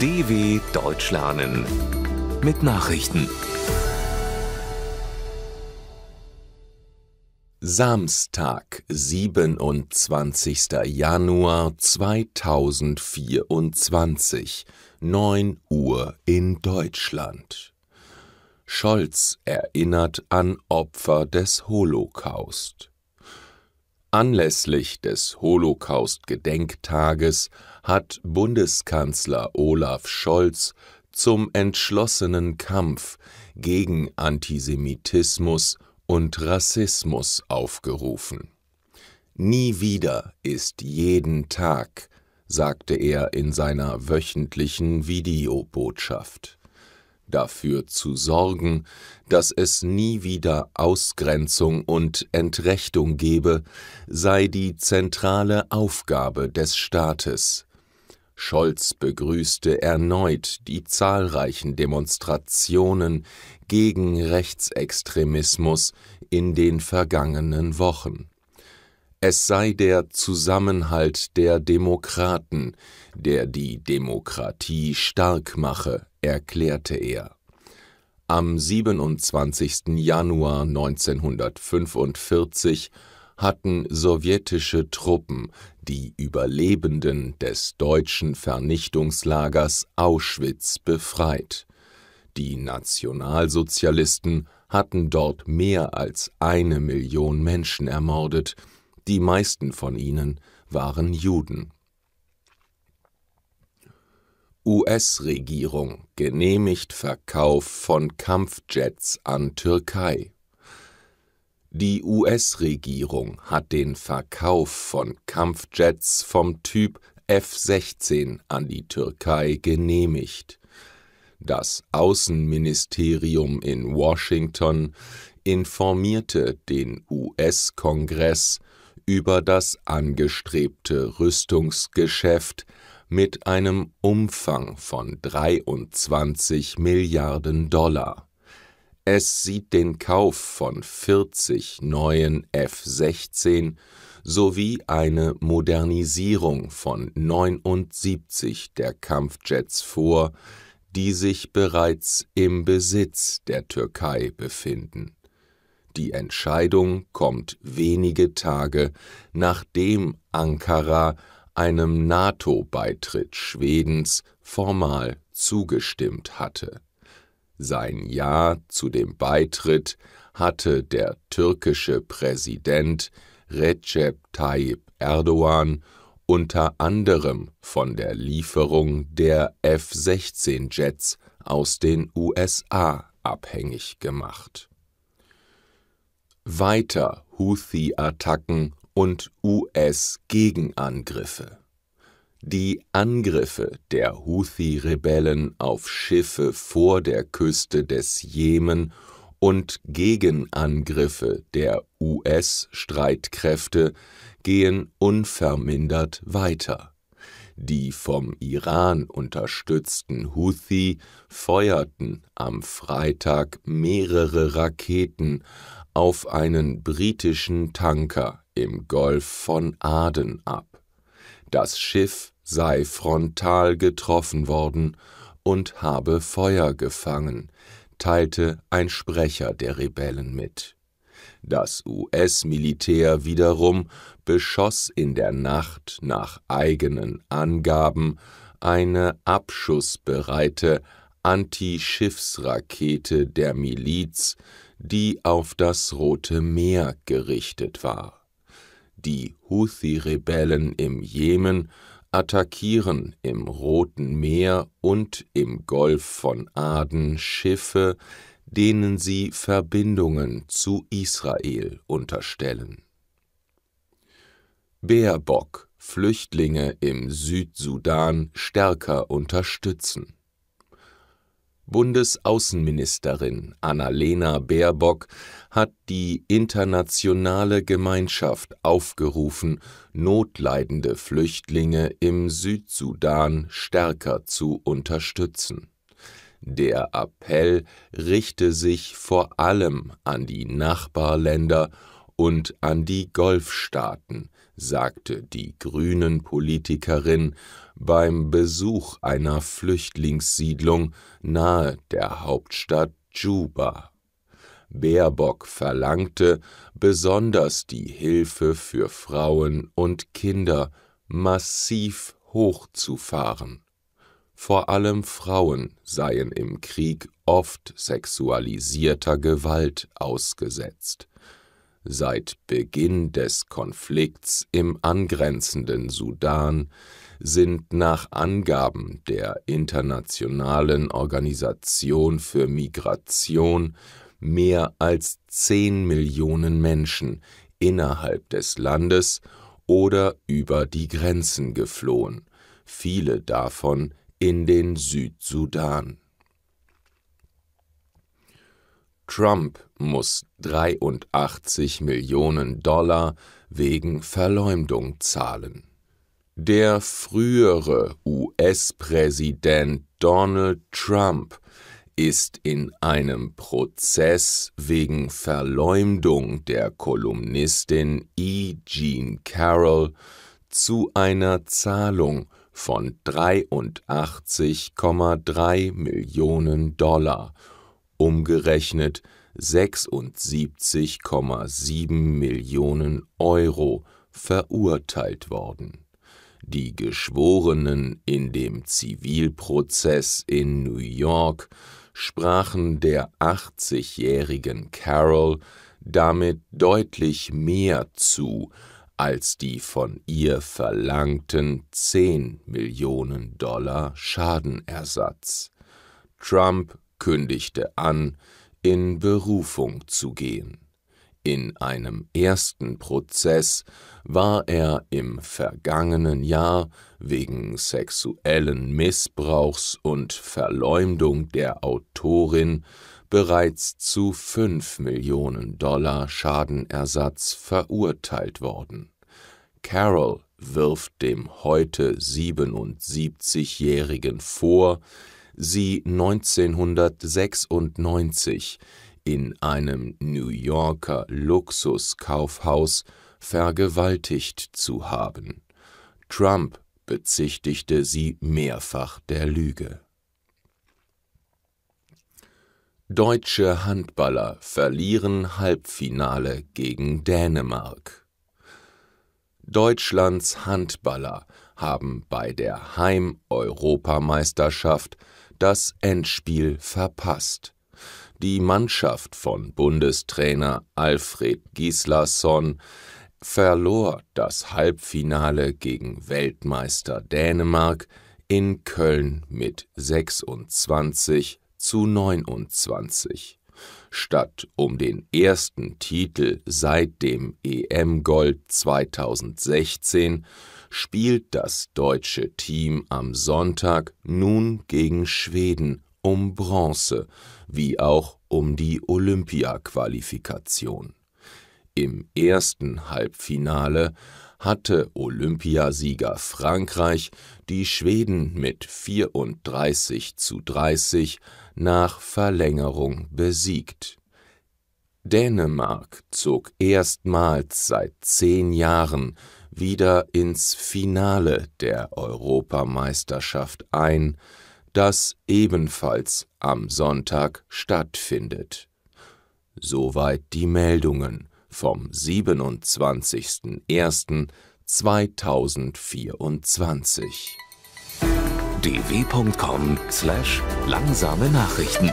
DW Deutsch lernen mit Nachrichten. Samstag, 27. Januar 2024, 9 Uhr in Deutschland. Scholz erinnert an Opfer des Holocaust. Anlässlich des Holocaust-Gedenktages hat Bundeskanzler Olaf Scholz zum entschlossenen Kampf gegen Antisemitismus und Rassismus aufgerufen. Nie wieder ist jeden Tag, sagte er in seiner wöchentlichen Videobotschaft dafür zu sorgen, dass es nie wieder Ausgrenzung und Entrechtung gebe, sei die zentrale Aufgabe des Staates. Scholz begrüßte erneut die zahlreichen Demonstrationen gegen Rechtsextremismus in den vergangenen Wochen. Es sei der Zusammenhalt der Demokraten, der die Demokratie stark mache, erklärte er. Am 27. Januar 1945 hatten sowjetische Truppen die Überlebenden des deutschen Vernichtungslagers Auschwitz befreit. Die Nationalsozialisten hatten dort mehr als eine Million Menschen ermordet, die meisten von ihnen waren Juden US-Regierung genehmigt Verkauf von Kampfjets an Türkei. Die US-Regierung hat den Verkauf von Kampfjets vom Typ F-16 an die Türkei genehmigt. Das Außenministerium in Washington informierte den US-Kongress über das angestrebte Rüstungsgeschäft mit einem Umfang von 23 Milliarden Dollar. Es sieht den Kauf von 40 neuen F-16 sowie eine Modernisierung von 79 der Kampfjets vor, die sich bereits im Besitz der Türkei befinden. Die Entscheidung kommt wenige Tage, nachdem Ankara einem NATO-Beitritt Schwedens formal zugestimmt hatte. Sein Ja zu dem Beitritt hatte der türkische Präsident Recep Tayyip Erdogan unter anderem von der Lieferung der F-16-Jets aus den USA abhängig gemacht. Weiter Houthi-Attacken und US-Gegenangriffe. Die Angriffe der Houthi-Rebellen auf Schiffe vor der Küste des Jemen und Gegenangriffe der US-Streitkräfte gehen unvermindert weiter. Die vom Iran unterstützten Houthi feuerten am Freitag mehrere Raketen auf einen britischen Tanker dem Golf von Aden ab. Das Schiff sei frontal getroffen worden und habe Feuer gefangen, teilte ein Sprecher der Rebellen mit. Das US-Militär wiederum beschoss in der Nacht nach eigenen Angaben eine abschussbereite Anti-Schiffsrakete der Miliz, die auf das Rote Meer gerichtet war die Houthi-Rebellen im Jemen attackieren im Roten Meer und im Golf von Aden Schiffe, denen sie Verbindungen zu Israel unterstellen. Baerbock Flüchtlinge im Südsudan stärker unterstützen Bundesaußenministerin Annalena Baerbock hat die internationale Gemeinschaft aufgerufen, notleidende Flüchtlinge im Südsudan stärker zu unterstützen. Der Appell richte sich vor allem an die Nachbarländer und an die Golfstaaten, sagte die Grünen-Politikerin beim Besuch einer Flüchtlingssiedlung nahe der Hauptstadt Juba. Baerbock verlangte besonders die Hilfe für Frauen und Kinder massiv hochzufahren. Vor allem Frauen seien im Krieg oft sexualisierter Gewalt ausgesetzt. Seit Beginn des Konflikts im angrenzenden Sudan sind nach Angaben der Internationalen Organisation für Migration mehr als zehn Millionen Menschen innerhalb des Landes oder über die Grenzen geflohen, viele davon in den Südsudan Trump muss 83 Millionen Dollar wegen Verleumdung zahlen. Der frühere US-Präsident Donald Trump ist in einem Prozess wegen Verleumdung der Kolumnistin E. Jean Carroll zu einer Zahlung von 83,3 Millionen Dollar umgerechnet 76,7 Millionen Euro verurteilt worden. Die Geschworenen in dem Zivilprozess in New York sprachen der 80-jährigen Carol damit deutlich mehr zu als die von ihr verlangten 10 Millionen Dollar Schadenersatz. Trump kündigte an, in Berufung zu gehen. In einem ersten Prozess war er im vergangenen Jahr wegen sexuellen Missbrauchs und Verleumdung der Autorin bereits zu fünf Millionen Dollar Schadenersatz verurteilt worden. Carol wirft dem heute 77-Jährigen vor, sie 1996 in einem New Yorker Luxuskaufhaus vergewaltigt zu haben. Trump bezichtigte sie mehrfach der Lüge. Deutsche Handballer verlieren Halbfinale gegen Dänemark. Deutschlands Handballer haben bei der Heim-Europameisterschaft das Endspiel verpasst. Die Mannschaft von Bundestrainer Alfred Gislason verlor das Halbfinale gegen Weltmeister Dänemark in Köln mit 26 zu 29. Statt um den ersten Titel seit dem EM-Gold 2016 spielt das deutsche Team am Sonntag nun gegen Schweden um Bronze, wie auch um die Olympia-Qualifikation. Im ersten Halbfinale hatte Olympiasieger Frankreich die Schweden mit 34 zu 30 nach Verlängerung besiegt. Dänemark zog erstmals seit zehn Jahren wieder ins Finale der Europameisterschaft ein, das ebenfalls am Sonntag stattfindet. Soweit die Meldungen vom 27.01.2024. dw.com/langsame slash Nachrichten